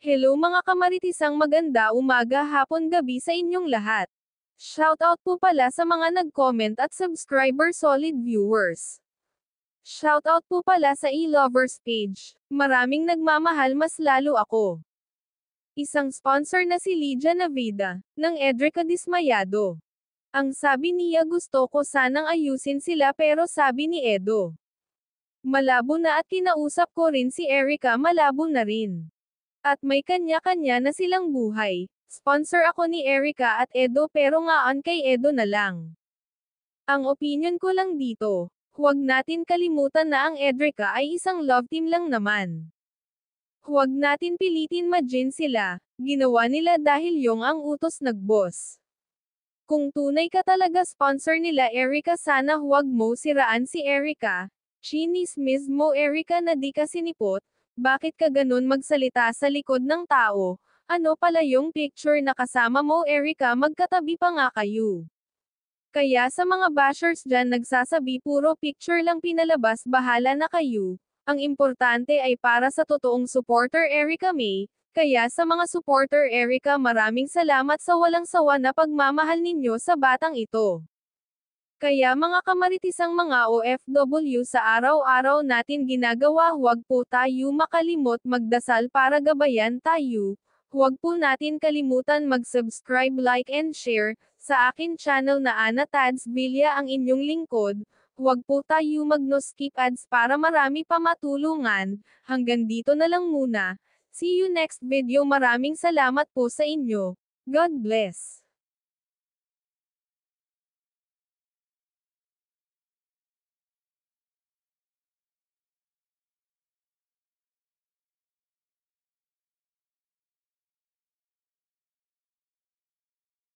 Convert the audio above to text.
Hello mga kamaritisang maganda umaga hapon gabi sa inyong lahat. Shoutout po pala sa mga nag-comment at subscriber solid viewers. Shoutout po pala sa e-lovers page. Maraming nagmamahal mas lalo ako. Isang sponsor na si Lydia Navida, ng Edrica Dismayado. Ang sabi niya gusto ko sanang ayusin sila pero sabi ni Edo. Malabo na at kinausap ko rin si Erica malabo na rin. At may kanya-kanya na silang buhay. Sponsor ako ni Erica at Edo pero ngaan kay Edo na lang. Ang opinion ko lang dito, huwag natin kalimutan na ang Edrica ay isang love team lang naman. Huwag natin pilitin ma-gin sila, ginawa nila dahil yung ang utos nag-boss. Kung tunay ka talaga sponsor nila Erika sana huwag mo siraan si Erika, chinis mismo Erika na di ka sinipot, bakit ka ganun magsalita sa likod ng tao? Ano pala yung picture na kasama mo Erika magkatabi pa nga kayo? Kaya sa mga bashers dyan nagsasabi puro picture lang pinalabas bahala na kayo. Ang importante ay para sa totoong supporter Erika May, kaya sa mga supporter Erika maraming salamat sa walang sawa na pagmamahal ninyo sa batang ito. Kaya mga kamaritisang mga OFW sa araw-araw natin ginagawa huwag po tayo makalimot magdasal para gabayan tayo. Huwag po natin kalimutan mag-subscribe, like and share sa akin channel na Ana Tads Villa ang inyong lingkod. Huwag po tayo mag no skip ads para marami pa matulungan. Hanggang dito na lang muna. See you next video. Maraming salamat po sa inyo. God bless.